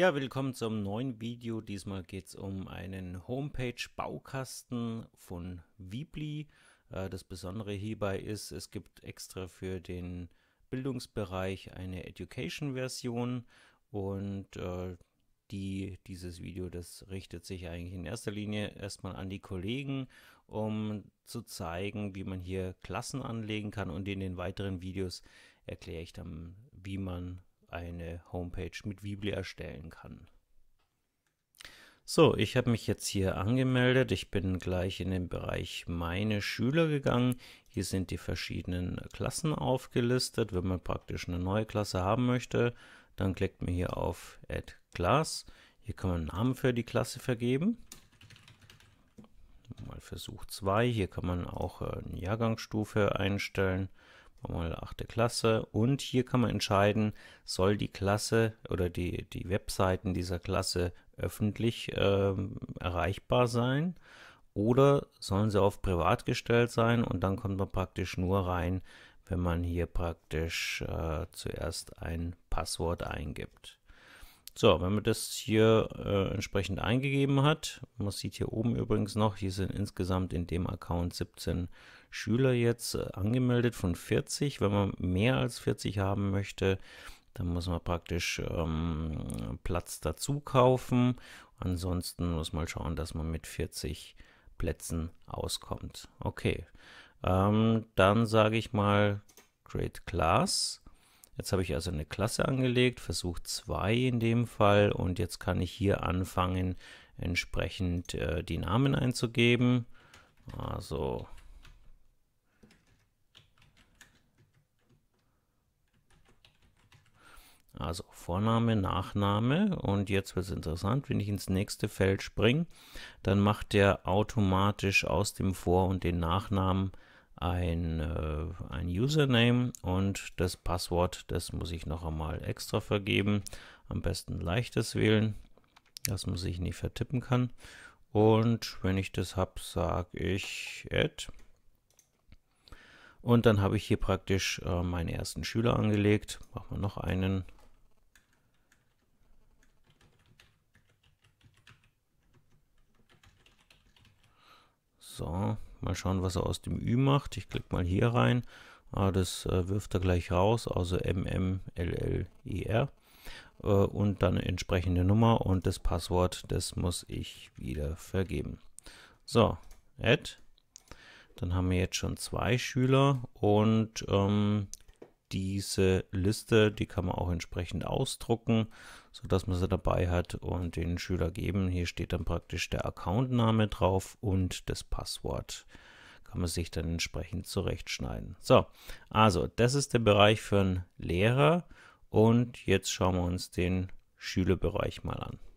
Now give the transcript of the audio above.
Ja, willkommen zum neuen Video. Diesmal geht es um einen Homepage-Baukasten von Weebly. Äh, das Besondere hierbei ist, es gibt extra für den Bildungsbereich eine Education-Version und äh, die, dieses Video, das richtet sich eigentlich in erster Linie erstmal an die Kollegen, um zu zeigen, wie man hier Klassen anlegen kann und in den weiteren Videos erkläre ich dann, wie man eine Homepage mit Vibli erstellen kann. So, ich habe mich jetzt hier angemeldet. Ich bin gleich in den Bereich Meine Schüler gegangen. Hier sind die verschiedenen Klassen aufgelistet. Wenn man praktisch eine neue Klasse haben möchte, dann klickt man hier auf Add Class. Hier kann man einen Namen für die Klasse vergeben. Mal Versuch 2. Hier kann man auch äh, eine Jahrgangsstufe einstellen mal 8. Klasse. Und hier kann man entscheiden, soll die Klasse oder die, die Webseiten dieser Klasse öffentlich ähm, erreichbar sein oder sollen sie auf privat gestellt sein und dann kommt man praktisch nur rein, wenn man hier praktisch äh, zuerst ein Passwort eingibt. So, wenn man das hier äh, entsprechend eingegeben hat, man sieht hier oben übrigens noch, hier sind insgesamt in dem Account 17 Schüler jetzt äh, angemeldet von 40. Wenn man mehr als 40 haben möchte, dann muss man praktisch ähm, Platz dazu kaufen. Ansonsten muss man schauen, dass man mit 40 Plätzen auskommt. Okay, ähm, dann sage ich mal Create Class Jetzt habe ich also eine Klasse angelegt, Versuch 2 in dem Fall und jetzt kann ich hier anfangen, entsprechend äh, die Namen einzugeben. Also Also Vorname, Nachname und jetzt wird es interessant, wenn ich ins nächste Feld springe, dann macht der automatisch aus dem Vor- und den Nachnamen ein, äh, ein Username und das Passwort, das muss ich noch einmal extra vergeben. Am besten leichtes wählen, dass man sich nicht vertippen kann. Und wenn ich das habe, sage ich add. Und dann habe ich hier praktisch äh, meinen ersten Schüler angelegt. Machen wir noch einen. So, mal schauen, was er aus dem Ü macht. Ich klicke mal hier rein. Ah, das äh, wirft er gleich raus, also MMLLER. Äh, und dann entsprechende Nummer und das Passwort, das muss ich wieder vergeben. So, add. Dann haben wir jetzt schon zwei Schüler und ähm, diese Liste, die kann man auch entsprechend ausdrucken, sodass man sie dabei hat und den Schüler geben. Hier steht dann praktisch der Accountname drauf und das Passwort kann man sich dann entsprechend zurechtschneiden. So, also das ist der Bereich für einen Lehrer und jetzt schauen wir uns den Schülerbereich mal an.